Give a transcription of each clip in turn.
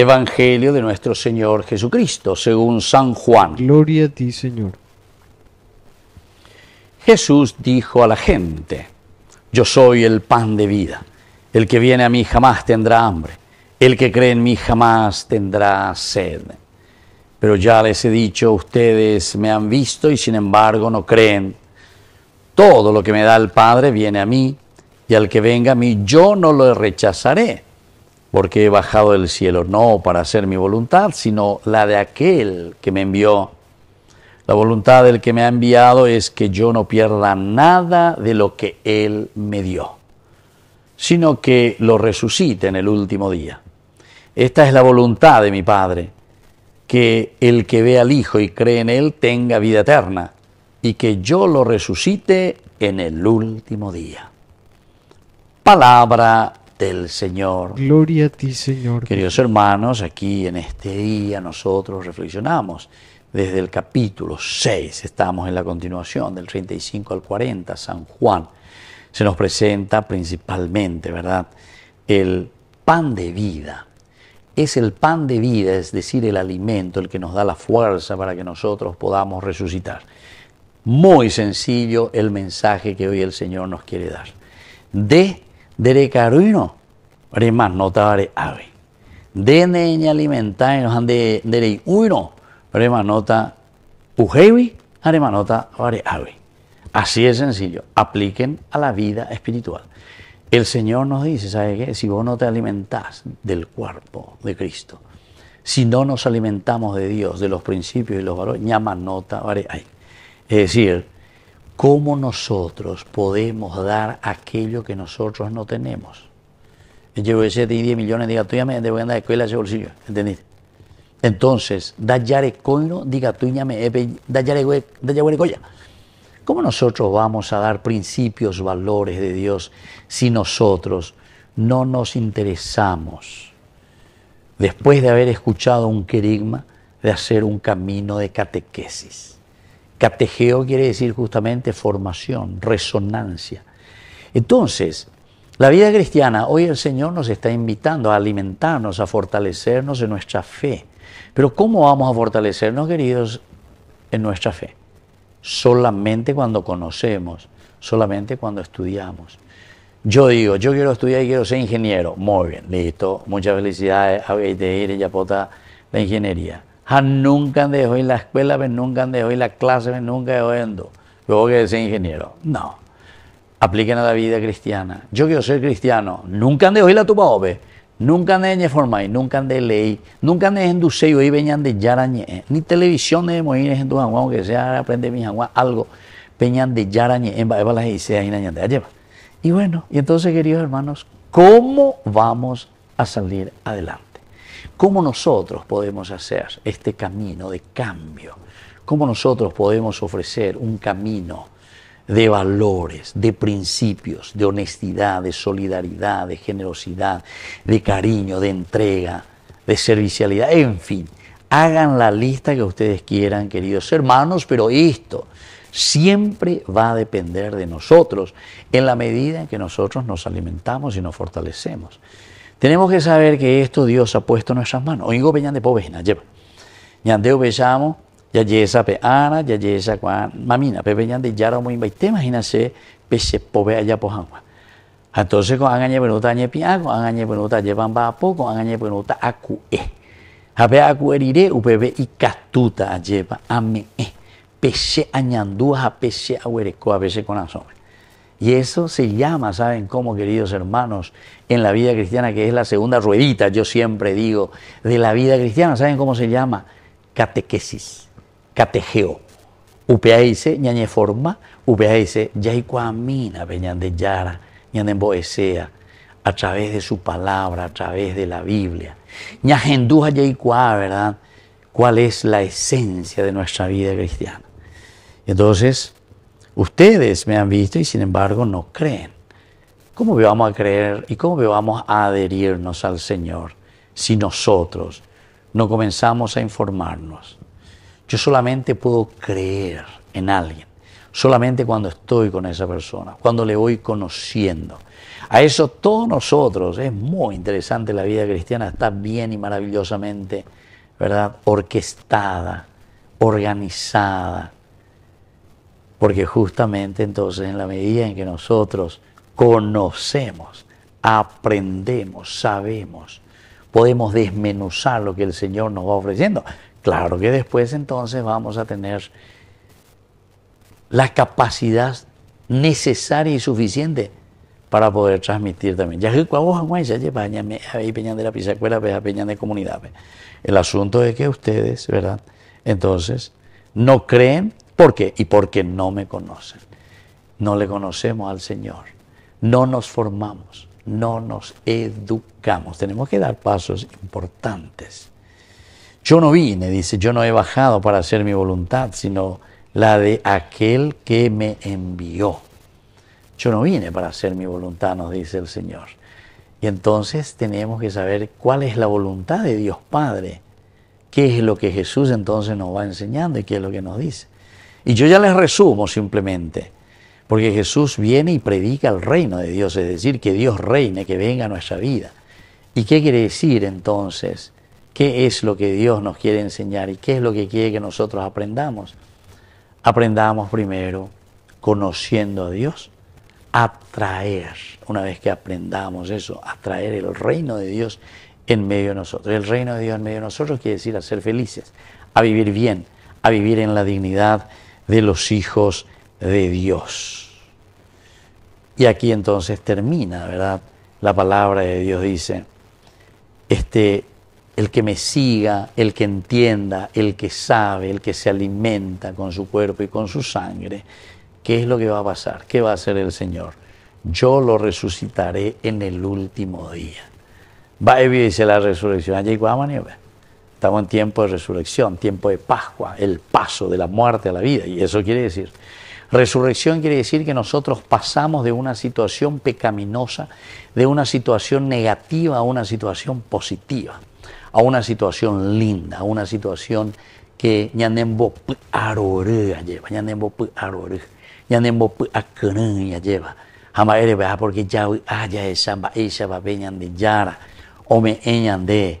Evangelio de nuestro Señor Jesucristo, según San Juan. Gloria a ti, Señor. Jesús dijo a la gente, Yo soy el pan de vida. El que viene a mí jamás tendrá hambre. El que cree en mí jamás tendrá sed. Pero ya les he dicho, ustedes me han visto y sin embargo no creen. Todo lo que me da el Padre viene a mí, y al que venga a mí yo no lo rechazaré porque he bajado del cielo, no para hacer mi voluntad, sino la de aquel que me envió. La voluntad del que me ha enviado es que yo no pierda nada de lo que Él me dio, sino que lo resucite en el último día. Esta es la voluntad de mi Padre, que el que ve al Hijo y cree en Él tenga vida eterna, y que yo lo resucite en el último día. Palabra del Señor. Gloria a ti, Señor. Queridos hermanos, aquí en este día nosotros reflexionamos desde el capítulo 6, estamos en la continuación del 35 al 40, San Juan. Se nos presenta principalmente, ¿verdad? El pan de vida. Es el pan de vida, es decir, el alimento, el que nos da la fuerza para que nosotros podamos resucitar. Muy sencillo el mensaje que hoy el Señor nos quiere dar. De Dere caruino, nota notare ave. Dene los ande dere uino, remanota ujevi, nota vare ave. Así es sencillo, apliquen a la vida espiritual. El Señor nos dice, ¿sabe qué? Si vos no te alimentás del cuerpo de Cristo, si no nos alimentamos de Dios, de los principios y los valores, llama nota, Es decir, ¿Cómo nosotros podemos dar aquello que nosotros no tenemos? Yo voy a 10 millones, diga, tú ya me debo andar de escuela ese bolsillo, ¿entendiste? Entonces, dayare coino, diga tú ya me eh, dayare coya. ¿Cómo nosotros vamos a dar principios, valores de Dios si nosotros no nos interesamos, después de haber escuchado un querigma, de hacer un camino de catequesis? Captegeo quiere decir justamente formación, resonancia. Entonces, la vida cristiana, hoy el Señor nos está invitando a alimentarnos, a fortalecernos en nuestra fe. Pero ¿cómo vamos a fortalecernos, queridos, en nuestra fe? Solamente cuando conocemos, solamente cuando estudiamos. Yo digo, yo quiero estudiar y quiero ser ingeniero. Muy bien, listo. Muchas felicidades a ir Yapota la ingeniería nunca dejó dejado la escuela, nunca dejó ir la clase, nunca dejó Luego que ser ingeniero. No. Apliquen a la vida cristiana. Yo quiero ser cristiano. Nunca dejó ir la tupa Nunca han dejado forma nunca de ley, nunca dejado en duseo y venían de yarañe, ni televisión de moines en tu janguán, aunque sea aprender mi janguán, algo, peñan de yarañe, en y Y bueno, y entonces queridos hermanos, ¿cómo vamos a salir adelante? ¿Cómo nosotros podemos hacer este camino de cambio? ¿Cómo nosotros podemos ofrecer un camino de valores, de principios, de honestidad, de solidaridad, de generosidad, de cariño, de entrega, de servicialidad? En fin, hagan la lista que ustedes quieran, queridos hermanos, pero esto siempre va a depender de nosotros en la medida en que nosotros nos alimentamos y nos fortalecemos. Tenemos que saber que esto Dios ha puesto en nuestras manos. Oigo peñan de pobena, lleva. Ñandeo bellamo, ya yesa pe ana, ya yesa cuan, mamina, pe peñan de yara muy ¿Te imagínase, pe se pobe allá pojangua. Entonces, con angañe penuta añe piá, con angañe penuta llevan a con angañe penuta acue. Ape acuerire, upebe y castuta lleva, ame, pese añandúa, pese ahuereco, a veces con asombre. Y eso se llama, ¿saben cómo, queridos hermanos? En la vida cristiana, que es la segunda ruedita, yo siempre digo, de la vida cristiana, ¿saben cómo se llama? Catequesis, catejeo. UPAIC, ñañe forma, mina yaicuamina, peñande yara, ñande boesea, a través de su palabra, a través de la Biblia. Ñajenduja yaikua, ¿verdad? ¿Cuál es la esencia de nuestra vida cristiana? Entonces, Ustedes me han visto y sin embargo no creen. ¿Cómo vamos a creer y cómo vamos a adherirnos al Señor si nosotros no comenzamos a informarnos? Yo solamente puedo creer en alguien, solamente cuando estoy con esa persona, cuando le voy conociendo. A eso todos nosotros, es muy interesante la vida cristiana, está bien y maravillosamente, ¿verdad? Orquestada, organizada, porque justamente entonces en la medida en que nosotros conocemos, aprendemos, sabemos, podemos desmenuzar lo que el Señor nos va ofreciendo. Claro que después entonces vamos a tener la capacidad necesaria y suficiente para poder transmitir también. Ya que de la pues, peña de comunidad. Pues. El asunto es que ustedes, ¿verdad? Entonces, no creen ¿Por qué? Y porque no me conocen. No le conocemos al Señor. No nos formamos. No nos educamos. Tenemos que dar pasos importantes. Yo no vine, dice, yo no he bajado para hacer mi voluntad, sino la de aquel que me envió. Yo no vine para hacer mi voluntad, nos dice el Señor. Y entonces tenemos que saber cuál es la voluntad de Dios Padre, qué es lo que Jesús entonces nos va enseñando y qué es lo que nos dice. Y yo ya les resumo simplemente, porque Jesús viene y predica el reino de Dios, es decir, que Dios reine, que venga a nuestra vida. ¿Y qué quiere decir entonces? ¿Qué es lo que Dios nos quiere enseñar y qué es lo que quiere que nosotros aprendamos? Aprendamos primero conociendo a Dios, atraer, una vez que aprendamos eso, a traer el reino de Dios en medio de nosotros. El reino de Dios en medio de nosotros quiere decir a ser felices, a vivir bien, a vivir en la dignidad de los hijos de Dios. Y aquí entonces termina, ¿verdad? La palabra de Dios dice, este, el que me siga, el que entienda, el que sabe, el que se alimenta con su cuerpo y con su sangre, ¿qué es lo que va a pasar? ¿Qué va a hacer el Señor? Yo lo resucitaré en el último día. Va a dice la resurrección. Allí va a Estamos en tiempo de resurrección, tiempo de Pascua, el paso de la muerte a la vida. Y eso quiere decir, resurrección quiere decir que nosotros pasamos de una situación pecaminosa, de una situación negativa a una situación positiva, a una situación linda, a una situación que lleva, porque ya de yara, o me de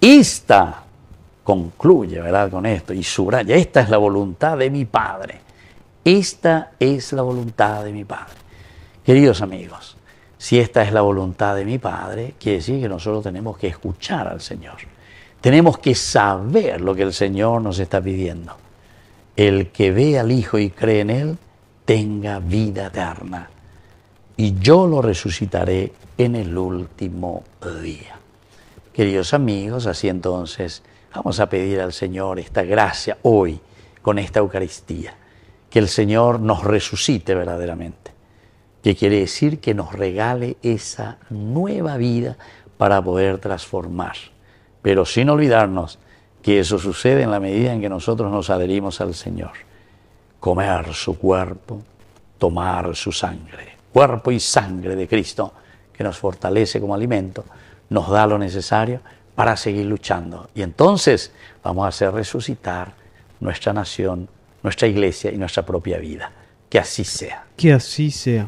Esta, concluye, ¿verdad? Con esto y subraya, esta es la voluntad de mi Padre. Esta es la voluntad de mi Padre. Queridos amigos, si esta es la voluntad de mi Padre, quiere decir que nosotros tenemos que escuchar al Señor. Tenemos que saber lo que el Señor nos está pidiendo. El que ve al Hijo y cree en Él, tenga vida eterna. Y yo lo resucitaré en el último día. Queridos amigos, así entonces vamos a pedir al Señor esta gracia hoy con esta Eucaristía, que el Señor nos resucite verdaderamente, que quiere decir que nos regale esa nueva vida para poder transformar, pero sin olvidarnos que eso sucede en la medida en que nosotros nos adherimos al Señor. Comer su cuerpo, tomar su sangre, cuerpo y sangre de Cristo, que nos fortalece como alimento nos da lo necesario para seguir luchando. Y entonces vamos a hacer resucitar nuestra nación, nuestra iglesia y nuestra propia vida. Que así sea. Que así sea.